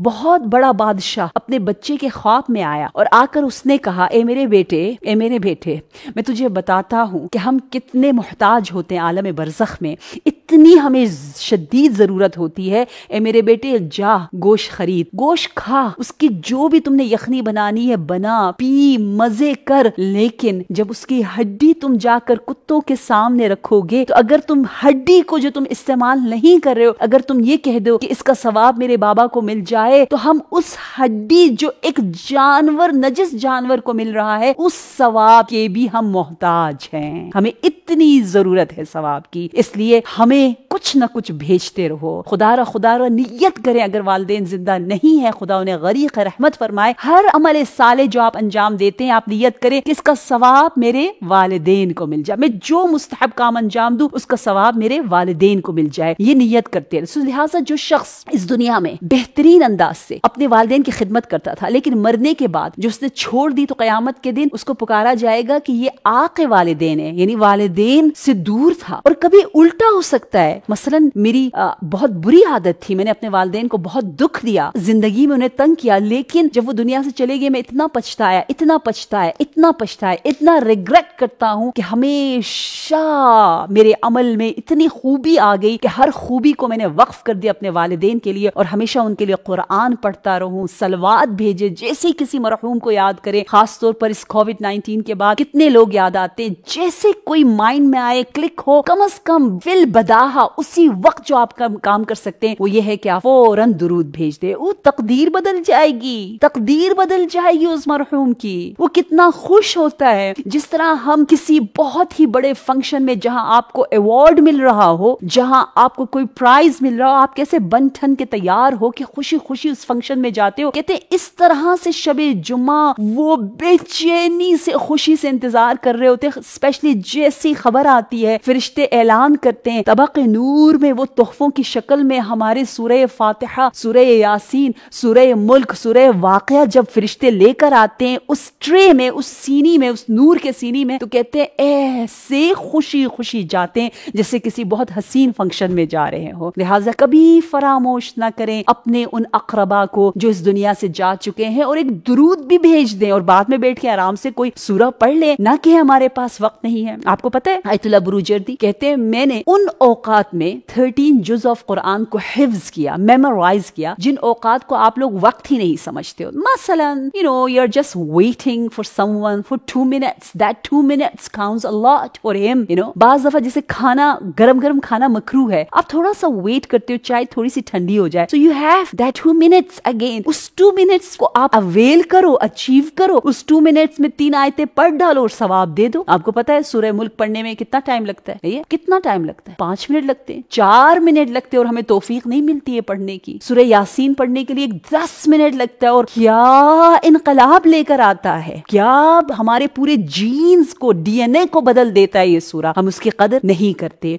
बहुत बड़ा बादशाह अपने बच्चे के ख्वाब में आया और आकर उसने कहा ए मेरे बेटे ए मेरे बेटे मैं तुझे बताता हूँ कि हम कितने मोहताज होते हैं आलम बरसख में इतनी हमें शदीद ज़रूरत होती है ए मेरे बेटे जा गोश खरीद गोश खा उसकी जो भी तुमने यखनी बनानी है बना पी मज़े कर लेकिन जब उसकी हड्डी तुम जाकर कुत्तों के सामने रखोगे तो अगर तुम हड्डी को जो तुम इस्तेमाल नहीं कर रहे हो अगर तुम ये कह दो कि इसका सवाब मेरे बाबा को मिल जाए तो हम उस हड्डी जो एक जानवर नजिस जानवर को मिल रहा है उस सवाब के भी हम मोहताज हैं हमें इतनी जरूरत है सवाब की इसलिए हमें हमें कुछ ना कुछ भेजते रहो खुदा खुदा नीयत करें अगर वाले जिंदा नहीं है खुदा उन्हें गरीब रहमत फरमाए हर अमल साले जो आप अंजाम देते हैं आप नीयत करें कि इसका सवाब मेरे वालदेन को मिल जाए मैं जो मुस्तब काम अंजाम दू उसका सवाब मेरे वालदेन को मिल जाए ये नीयत करते रहे लिहाजा जो शख्स इस दुनिया में बेहतरीन अंदाज से अपने वाले की खिदमत करता था लेकिन मरने के बाद जो उसने छोड़ दी तो क्यामत के दिन उसको पुकारा जाएगा कि ये आके वाले है यानी वाले से दूर था और कभी उल्टा हो सकता सकता है मसलन मेरी आ, बहुत बुरी आदत थी मैंने अपने वाले को बहुत दुख दिया जिंदगी में उन्हें तंग किया लेकिन जब वो दुनिया से चले गए मैं इतना पछताया इतना पछताया इतना पछताया इतना रिग्रेट करता हूँ कि हमेशा मेरे अमल में इतनी खूबी आ गई कि हर खूबी को मैंने वक्फ कर दिया अपने वालदेन के लिए और हमेशा उनके लिए कुरान पढ़ता रहूं सलवाद भेजे जैसे किसी मरहूम को याद करे खासतौर पर इस कोविड नाइन्टीन के बाद कितने लोग याद आते जैसे कोई माइंड में आए क्लिक हो कम अज कम विल बदा इलाहा उसी वक्त जो आप काम, काम कर सकते हैं वो ये है कि आप फौरन दुरूद भेज दे वो तकदीर बदल जाएगी तकदीर बदल जाएगी उस मरहूम की वो कितना खुश होता है जिस तरह हम किसी बहुत ही बड़े फंक्शन में जहां आपको अवार्ड मिल रहा हो जहां आपको कोई प्राइज मिल रहा हो आप कैसे बन ठन के तैयार हो कि खुशी खुशी उस फंक्शन में जाते हो कहते इस तरह से शब जुमा वो बेचैनी से खुशी से इंतजार कर रहे होते स्पेशली जैसी खबर आती है फिर ऐलान करते हैं तब बरक नूर में वो तोहफों की शक्ल में हमारे सुरह फातिहा सुरह यासीन सुरह मुल्क सुरह वाक़ जब फरिश्ते लेकर आते हैं उस ट्रे में उस सीनी में उस नूर के सीनी में तो कहते हैं ऐसे खुशी खुशी जाते हैं जैसे किसी बहुत हसीन फंक्शन में जा रहे हो लिहाजा कभी फरामोश ना करें अपने उन अकरबा को जो इस दुनिया से जा चुके हैं और एक दुरूद भी भेज दें और बाद में बैठ के आराम से कोई सूरह पढ़ ले ना कि हमारे पास वक्त नहीं है आपको पता है आयतुल्ला बुरुजर्दी कहते हैं मैंने उन औकात में थर्टीन जुज ऑफ कुरान को हिफ्ज किया मेमोराइज किया जिन औकात को आप लोग वक्त ही नहीं समझते हो मसलन you know you are just waiting for someone for two minutes that two minutes counts a lot for him you know बाज दफा जैसे खाना गरम गरम खाना मकरू है आप थोड़ा सा वेट करते हो चाय थोड़ी सी ठंडी हो जाए so you have that two minutes again उस टू मिनट्स को आप अवेल करो अचीव करो उस टू मिनट्स में तीन आयतें पढ़ डालो और सवाब दे दो आपको पता है सूर्य मुल्क पढ़ने में कितना टाइम लगता है ये कितना टाइम लगता है पांच मिनट लगते चार मिनट लगते और हमें तोफीक नहीं मिलती है पढ़ने की सुरह यासीन पढ़ने के लिए दस मिनट लगता है और क्या इनकलाब लेकर आता है क्या हमारे पूरे जीन्स को डीएनए को बदल देता है ये सूरा हम उसकी कदर नहीं करते